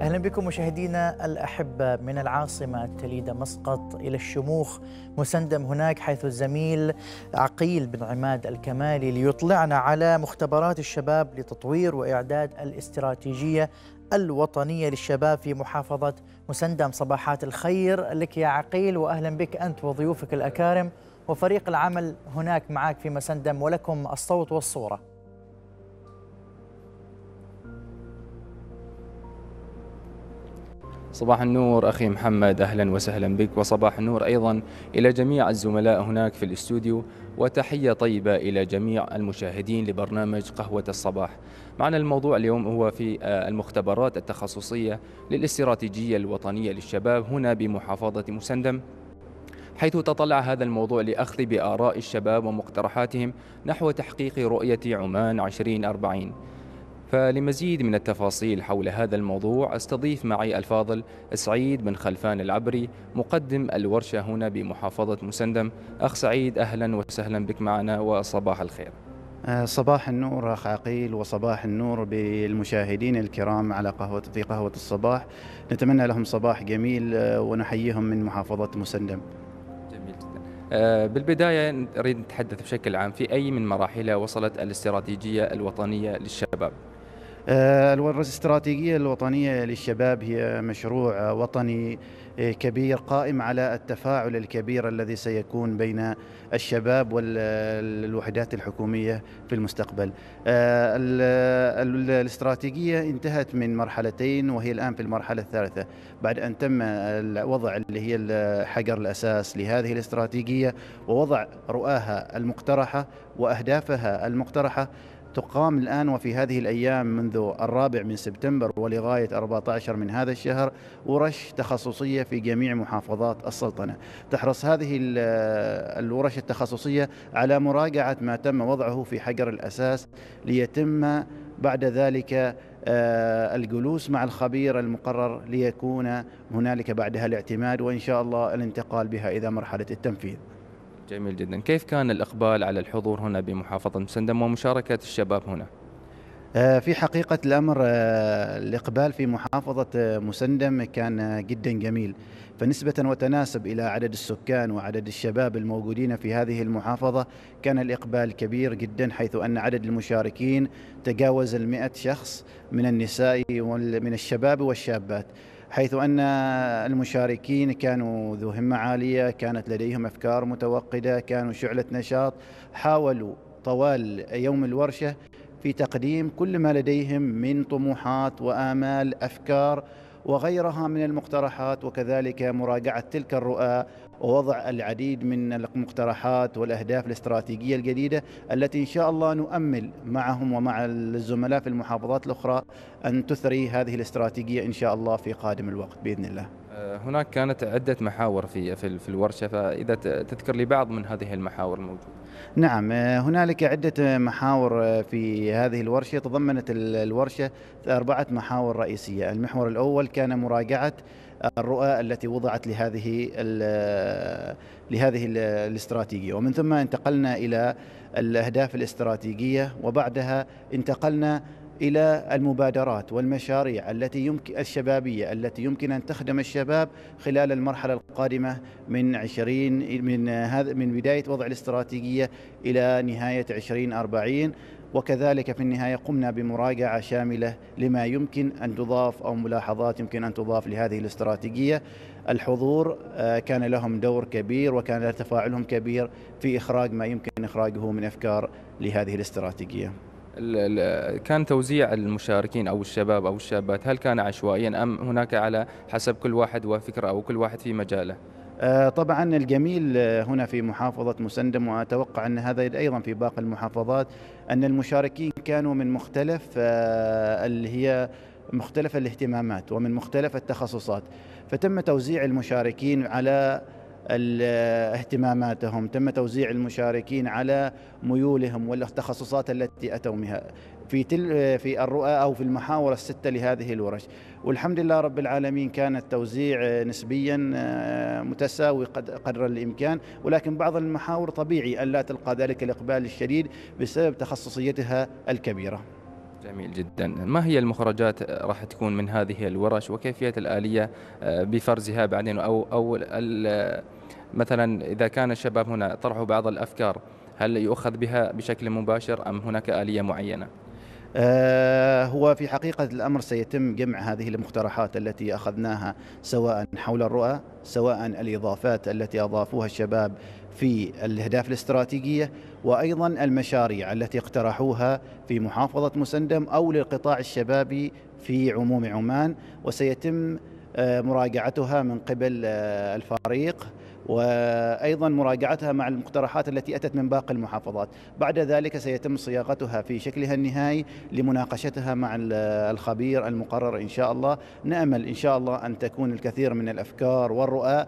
أهلا بكم مشاهدينا الأحبة من العاصمة تليدة مسقط إلى الشموخ مسندم هناك حيث الزميل عقيل بن عماد الكمالي ليطلعنا على مختبرات الشباب لتطوير وإعداد الاستراتيجية الوطنية للشباب في محافظة مسندم صباحات الخير لك يا عقيل وأهلا بك أنت وضيوفك الأكارم وفريق العمل هناك معك في مسندم ولكم الصوت والصورة صباح النور أخي محمد أهلا وسهلا بك وصباح النور أيضا إلى جميع الزملاء هناك في الاستوديو وتحية طيبة إلى جميع المشاهدين لبرنامج قهوة الصباح معنا الموضوع اليوم هو في آه، المختبرات التخصصية للاستراتيجية الوطنية للشباب هنا بمحافظة مسندم حيث تطلع هذا الموضوع لأخذ بآراء الشباب ومقترحاتهم نحو تحقيق رؤية عمان 2040 فلمزيد من التفاصيل حول هذا الموضوع استضيف معي الفاضل سعيد بن خلفان العبري مقدم الورشة هنا بمحافظة مسندم أخ سعيد أهلا وسهلا بك معنا وصباح الخير آه، صباح النور اخ عقيل وصباح النور بالمشاهدين الكرام على قهوه في قهوه الصباح نتمنى لهم صباح جميل آه، ونحييهم من محافظه مسندم جميل جدا آه، بالبدايه نريد نتحدث بشكل عام في اي من مراحلها وصلت الاستراتيجيه الوطنيه للشباب آه، الاستراتيجية الوطنية للشباب هي مشروع وطني آه، كبير قائم على التفاعل الكبير الذي سيكون بين الشباب والوحدات الحكومية في المستقبل آه، الاستراتيجية انتهت من مرحلتين وهي الآن في المرحلة الثالثة بعد أن تم وضع اللي هي حجر الأساس لهذه الاستراتيجية ووضع رؤاها المقترحة وأهدافها المقترحة تقام الآن وفي هذه الأيام منذ الرابع من سبتمبر ولغاية 14 من هذا الشهر ورش تخصصية في جميع محافظات السلطنة تحرص هذه الورش التخصصية على مراجعة ما تم وضعه في حجر الأساس ليتم بعد ذلك آه، الجلوس مع الخبير المقرر ليكون هنالك بعدها الاعتماد وإن شاء الله الانتقال بها إلى مرحلة التنفيذ جميل جدا كيف كان الإقبال على الحضور هنا بمحافظة مسندم ومشاركة الشباب هنا؟ آه، في حقيقة الأمر آه، الإقبال في محافظة آه، مسندم كان جدا جميل فنسبة وتناسب إلى عدد السكان وعدد الشباب الموجودين في هذه المحافظة كان الإقبال كبير جدا حيث أن عدد المشاركين تجاوز المئة شخص من النساء ومن الشباب والشابات حيث أن المشاركين كانوا ذو همة عالية كانت لديهم أفكار متوقدة كانوا شعلة نشاط حاولوا طوال يوم الورشة في تقديم كل ما لديهم من طموحات وآمال أفكار وغيرها من المقترحات وكذلك مراجعة تلك الرؤى ووضع العديد من المقترحات والأهداف الاستراتيجية الجديدة التي إن شاء الله نؤمل معهم ومع الزملاء في المحافظات الأخرى أن تثري هذه الاستراتيجية إن شاء الله في قادم الوقت بإذن الله آه، هناك كانت عدة محاور في في الورشة فإذا تذكر لي بعض من هذه المحاور الموجودة. نعم آه، هنالك عدة محاور آه، في هذه الورشة تضمنت الورشة أربعة محاور رئيسية، المحور الأول كان مراجعة الرؤى التي وضعت لهذه لهذه الاستراتيجية ومن ثم انتقلنا إلى الأهداف الاستراتيجية وبعدها انتقلنا الى المبادرات والمشاريع التي يمكن الشبابيه التي يمكن ان تخدم الشباب خلال المرحله القادمه من 20 من هذا من بدايه وضع الاستراتيجيه الى نهايه 2040 وكذلك في النهايه قمنا بمراجعه شامله لما يمكن ان تضاف او ملاحظات يمكن ان تضاف لهذه الاستراتيجيه. الحضور آه، كان لهم دور كبير وكان تفاعلهم كبير في اخراج ما يمكن اخراجه من افكار لهذه الاستراتيجيه. كان توزيع المشاركين او الشباب او الشابات هل كان عشوائيا ام هناك على حسب كل واحد وفكره او كل واحد في مجاله؟ آه، طبعا الجميل هنا في محافظة مسندم وأتوقع أن هذا أيضا في باقي المحافظات أن المشاركين كانوا من مختلف آه، اللي هي مختلف الاهتمامات ومن مختلف التخصصات فتم توزيع المشاركين على اهتماماتهم تم توزيع المشاركين على ميولهم والتخصصات التي أتوا بها في تل في الرؤى او في المحاور السته لهذه الورش والحمد لله رب العالمين كان التوزيع نسبيا آه، متساوي قدر الامكان ولكن بعض المحاور طبيعي ان لا تلقى ذلك الاقبال الشديد بسبب تخصصيتها الكبيره جميل جدا ما هي المخرجات راح تكون من هذه الورش وكيفية الآلية آه، بفرزها بعدين أو, أو مثلا إذا كان الشباب هنا طرحوا بعض الأفكار هل يؤخذ بها بشكل مباشر أم هناك آلية معينة؟ آه، هو في حقيقة الأمر سيتم جمع هذه المقترحات التي أخذناها سواء حول الرؤى سواء الإضافات التي أضافوها الشباب في الأهداف الاستراتيجية وأيضا المشاريع التي اقترحوها في محافظة مسندم أو للقطاع الشبابي في عموم عمان وسيتم آه، مراجعتها من قبل آه، الفريق وايضا مراجعتها مع المقترحات التي اتت من باقي المحافظات، بعد ذلك سيتم صياغتها في شكلها النهائي لمناقشتها مع الخبير المقرر ان شاء الله، نامل ان شاء الله ان تكون الكثير من الافكار والرؤى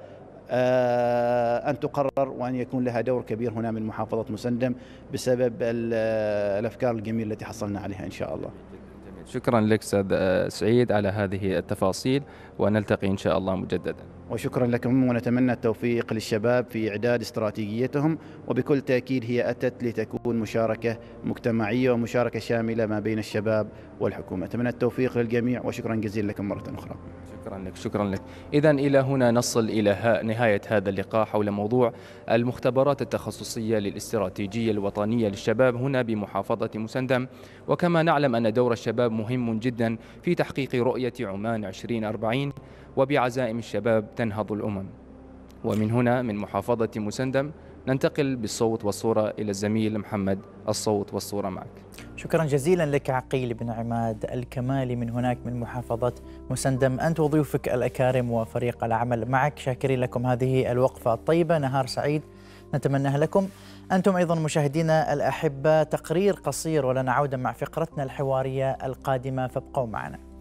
آه، أن تقرر وأن يكون لها دور كبير هنا من محافظة مسندم بسبب الأفكار الجميلة التي حصلنا عليها إن شاء الله شكرا لك استاذ سعيد على هذه التفاصيل ونلتقي ان شاء الله مجددا. وشكرا لكم ونتمنى التوفيق للشباب في اعداد استراتيجيتهم وبكل تاكيد هي اتت لتكون مشاركه مجتمعيه ومشاركه شامله ما بين الشباب والحكومه. اتمنى التوفيق للجميع وشكرا جزيلا لكم مره اخرى. شكرا لك شكرا لك إذا إلى هنا نصل إلى نهاية هذا اللقاء حول موضوع المختبرات التخصصية للاستراتيجية الوطنية للشباب هنا بمحافظة مسندم وكما نعلم أن دور الشباب مهم جدا في تحقيق رؤية عمان 2040 وبعزائم الشباب تنهض الأمم ومن هنا من محافظة مسندم ننتقل بالصوت والصورة إلى الزميل محمد الصوت والصورة معك شكرا جزيلا لك عقيل بن عماد الكمالي من هناك من محافظة مسندم أنت وضيوفك الأكارم وفريق العمل معك شاكرين لكم هذه الوقفة الطيبة نهار سعيد نتمناها لكم أنتم أيضا مشاهدينا الأحبة تقرير قصير ولنعود مع فقرتنا الحوارية القادمة فابقوا معنا